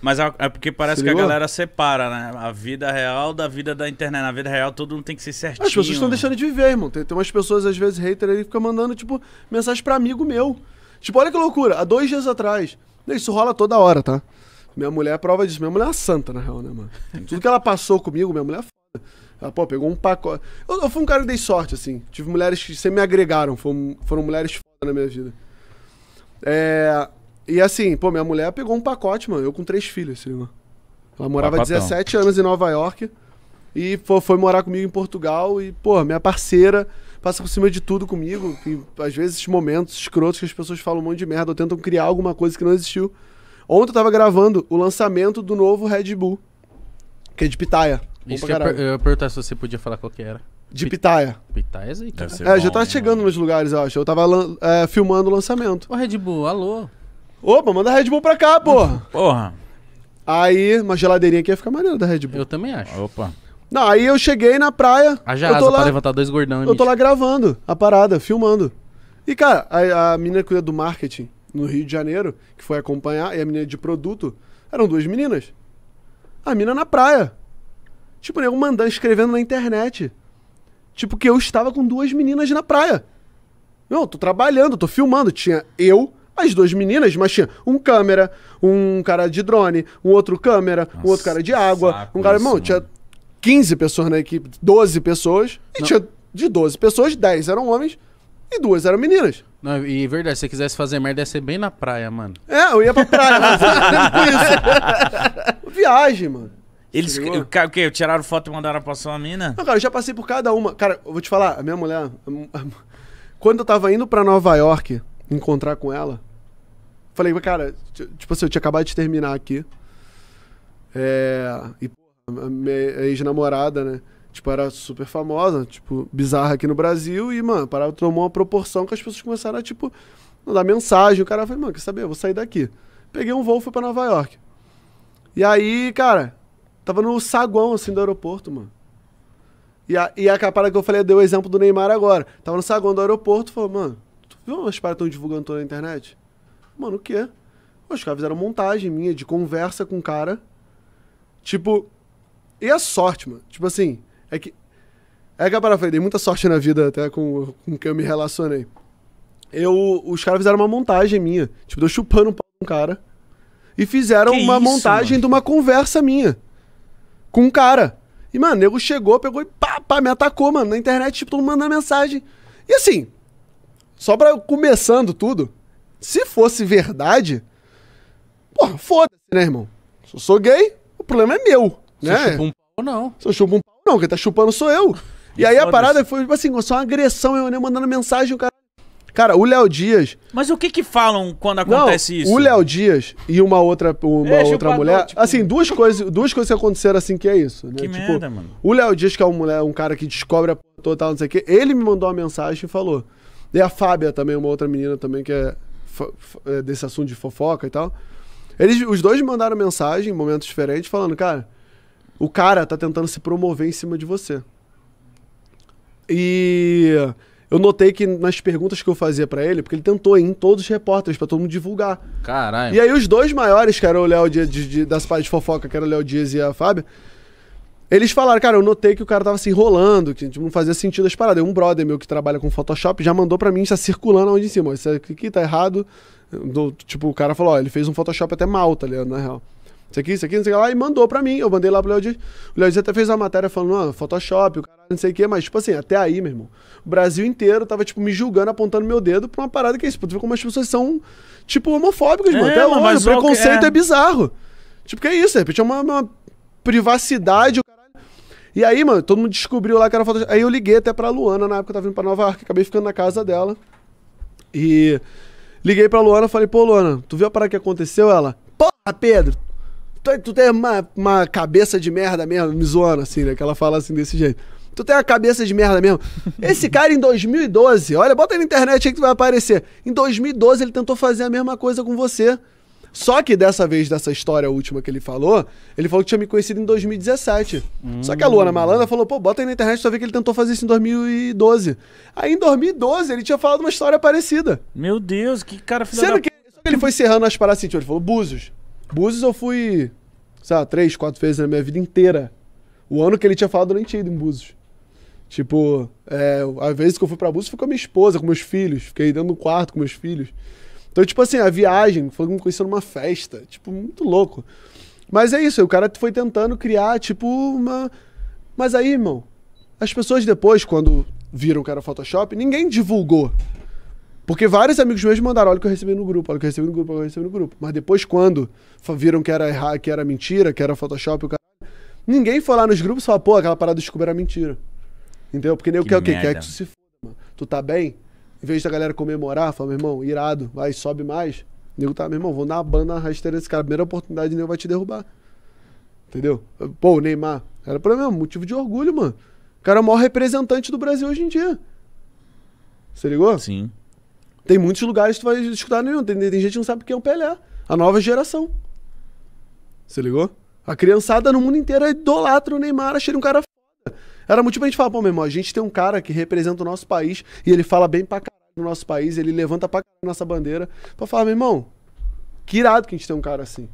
Mas é, é porque parece que a galera separa, né? A vida real da vida da internet. Na vida real, todo mundo tem que ser certinho. As pessoas estão deixando de viver, irmão. Tem, tem umas pessoas, às vezes, hater, ele fica mandando, tipo, mensagem pra amigo meu. Tipo, olha que loucura. Há dois dias atrás. Isso rola toda hora, tá? Minha mulher é prova disso. Minha mulher é uma santa, na real, né, mano? Tudo que ela passou comigo, minha mulher é foda. Ela, pô, pegou um pacote. Eu, eu fui um cara que dei sorte, assim. Tive mulheres que sempre me agregaram. Foram, foram mulheres foda na minha vida. É, e assim, pô, minha mulher pegou um pacote, mano. Eu com três filhos, assim, mano. Ela morava Papatão. 17 anos em Nova York e foi foi morar comigo em Portugal. E, pô, minha parceira passa por cima de tudo comigo. E, às vezes, esses momentos escrotos que as pessoas falam um monte de merda ou tentam criar alguma coisa que não existiu. Ontem eu tava gravando o lançamento do novo Red Bull, que é de Pitaia. Isso que eu, ia perguntar se você podia falar qual que era. De Pitaia. Pitaia é, né? é bom, já tava tá chegando nos lugares, eu acho. Eu tava é, filmando o lançamento. Ô, Red Bull, alô. Opa, manda a Red Bull pra cá, porra. Porra. Aí, uma geladeirinha aqui ia ficar maneiro da Red Bull. Eu também acho. Opa. Não, aí eu cheguei na praia. A eu tô lá, pra levantar dois gordão. Eu tô lá gravando a parada, filmando. E, cara, a, a menina que cuida do marketing no Rio de Janeiro, que foi acompanhar, e a menina de produto, eram duas meninas. A menina na praia. Tipo, nego mandando, escrevendo na internet. Tipo, que eu estava com duas meninas na praia. Não, tô trabalhando, tô filmando. Tinha eu, as duas meninas, mas tinha um câmera, um cara de drone, um outro câmera, Nossa, um outro cara de água, um cara. Isso, irmão, tinha 15 pessoas na equipe, 12 pessoas, e Não. tinha de 12 pessoas, 10 eram homens e duas eram meninas. Não, e verdade, se você quisesse fazer merda, ia ser bem na praia, mano. É, eu ia pra praia, isso. Viagem, mano. Eles o, o quê? Tiraram foto e mandaram pra sua mina? Não, cara, eu já passei por cada uma. Cara, eu vou te falar, a minha mulher. quando eu tava indo pra Nova York encontrar com ela, Falei, cara, tipo assim, eu tinha acabado de terminar aqui. É, e a minha ex-namorada, né? Tipo, era super famosa, tipo, bizarra aqui no Brasil. E, mano, parada tomou uma proporção que as pessoas começaram a, tipo, mandar mensagem. O cara falou, mano, quer saber? Eu vou sair daqui. Peguei um voo, fui pra Nova York. E aí, cara, tava no saguão, assim, do aeroporto, mano. E a, e a parada que eu falei, deu o exemplo do Neymar agora. Tava no saguão do aeroporto, falou, mano, tu viu umas paradas tão divulgando toda a internet? Mano, o quê? Os caras fizeram montagem minha de conversa com o cara. Tipo. E a sorte, mano. Tipo assim, é que. É que a parada dei muita sorte na vida até com, com quem eu me relacionei. Eu, os caras fizeram uma montagem minha. Tipo, eu chupando um pau com um cara. E fizeram que uma isso, montagem mano? de uma conversa minha. Com um cara. E, mano, o nego chegou, pegou e pá, pá, me atacou, mano. Na internet, tipo, todo mundo mandando mensagem. E assim, só pra começando tudo, se fosse verdade, porra, foda-se, né, irmão? Se eu sou gay, o problema é meu. Se né? eu chupo um pau, não. Se eu chupo um pau, não. Quem tá chupando sou eu. E, e aí a parada foi, tipo assim, só uma agressão, eu nem né, mandando mensagem, o cara. Cara, o Léo Dias. Mas o que que falam quando acontece não, isso? O Léo Dias e uma outra, uma é, outra mulher. Tipo... Assim, duas coisas, duas coisas que aconteceram assim que é isso. Né? Que tipo, merda, mano. O Léo Dias, que é um, mulher, um cara que descobre a total, não sei o quê, ele me mandou uma mensagem e falou. E a Fábia também, uma outra menina também que é é, desse assunto de fofoca e tal. Eles, os dois mandaram mensagem em momentos diferentes falando, cara, o cara tá tentando se promover em cima de você. E eu notei que nas perguntas que eu fazia para ele, porque ele tentou ir em todos os repórteres para todo mundo divulgar. Caralho. E aí os dois maiores, que era o Léo Dias, de, de, das páginas de fofoca, que era o Léo Dias e a Fábio eles falaram, cara, eu notei que o cara tava se enrolando, que tipo, não fazia sentido as paradas. Um brother meu que trabalha com Photoshop já mandou para mim, está circulando onde em cima. Isso aqui tá errado. Do, tipo, o cara falou, ó, ele fez um Photoshop até mal, tá ligado? Na real. Isso aqui, isso aqui, não sei o que lá, e mandou pra mim. Eu mandei lá pro Léo Dias. O Léo Dias até fez uma matéria falando, ó, Photoshop, o cara não sei o que, mas, tipo assim, até aí, meu irmão. O Brasil inteiro tava, tipo, me julgando, apontando meu dedo pra uma parada que é isso. tu vê como as pessoas são, tipo, homofóbicas, é, mano. Até mano, hoje, é o preconceito é... é... bizarro. Tipo, que é isso, de repente é uma, uma privacidade e aí, mano, todo mundo descobriu lá que era foto. Aí eu liguei até pra Luana, na época eu tava vindo pra Nova York, acabei ficando na casa dela. E liguei pra Luana, falei, pô, Luana, tu viu a parada que aconteceu? Ela, porra, Pedro, tu, é, tu tem uma, uma cabeça de merda mesmo, me zoando, assim, né? Que ela fala assim desse jeito. Tu tem a cabeça de merda mesmo. Esse cara em 2012, olha, bota aí na internet aí que tu vai aparecer. Em 2012 ele tentou fazer a mesma coisa com você. Só que dessa vez, dessa história última que ele falou, ele falou que tinha me conhecido em 2017. Hum. Só que a Luana Malandra falou, pô, bota aí na internet só ver que ele tentou fazer isso em 2012. Aí em 2012 ele tinha falado uma história parecida. Meu Deus, que cara filho Sendo da... que ele foi serrando as paradas assim, tipo, ele falou, Búzios. Búzios eu fui, sei lá, três, quatro vezes na minha vida inteira. O ano que ele tinha falado eu nem tinha ido em Búzios. Tipo, é, às vezes que eu fui pra Búzios, foi com a minha esposa, com meus filhos. Fiquei dentro do quarto com meus filhos. Então, tipo assim, a viagem foi me conhecer numa festa. Tipo, muito louco. Mas é isso, o cara foi tentando criar, tipo, uma. Mas aí, irmão, as pessoas depois, quando viram que era Photoshop, ninguém divulgou. Porque vários amigos meus mandaram, olha o que eu recebi no grupo, olha o que eu recebi no grupo, olha o que eu recebi no grupo. Mas depois, quando viram que era errar, que era mentira, que era Photoshop, o cara... ninguém foi lá nos grupos e falou, pô, aquela parada do Scooby era mentira. Entendeu? Porque nem o que é o quê? Quer que isso se foda, mano. Tu tá bem? Em vez da galera comemorar, falar, meu irmão, irado, vai, sobe mais. O nego tá, meu irmão, vou na banda rasteira desse cara. Primeira oportunidade, o nego vai te derrubar. Entendeu? Pô, o Neymar. Era pra mim, é motivo de orgulho, mano. O cara é o maior representante do Brasil hoje em dia. Você ligou? Sim. Tem muitos lugares que tu vai escutar nenhum. Tem, tem gente que não sabe quem é o Pelé. A nova geração. Você ligou? A criançada no mundo inteiro é idolatra o Neymar, achei um cara foda. Era motivo pra gente falar, pô, meu irmão, a gente tem um cara que representa o nosso país e ele fala bem pra no nosso país, ele levanta pra nossa bandeira pra falar, meu irmão, que irado que a gente tem um cara assim.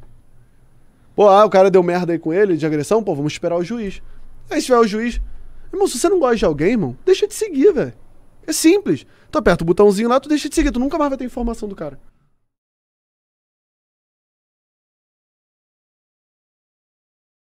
Pô, ah, o cara deu merda aí com ele de agressão, pô, vamos esperar o juiz. Aí se tiver o juiz, irmão, se você não gosta de alguém, irmão, deixa de seguir, velho. É simples. Tu aperta o botãozinho lá, tu deixa de seguir, tu nunca mais vai ter informação do cara.